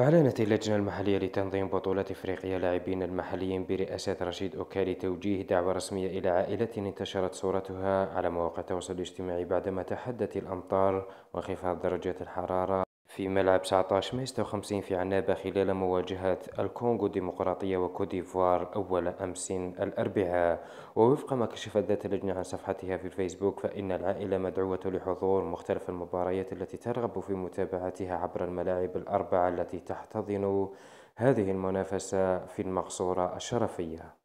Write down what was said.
أعلنت اللجنة المحلية لتنظيم بطولة إفريقيا لاعبين المحليين برئاسة رشيد أوكالي توجيه دعوة رسمية إلى عائلة انتشرت صورتها على مواقع التواصل الاجتماعي بعدما تحدت الأمطار وانخفاض درجات الحرارة في ملعب 19 مايس 56 في عنابة خلال مواجهة الكونغو الديمقراطية وكوديفوار أول أمس الأربعاء ووفق ما كشفت ذات اللجنة عن صفحتها في الفيسبوك فإن العائلة مدعوة لحضور مختلف المباريات التي ترغب في متابعتها عبر الملاعب الأربعة التي تحتضن هذه المنافسة في المقصورة الشرفية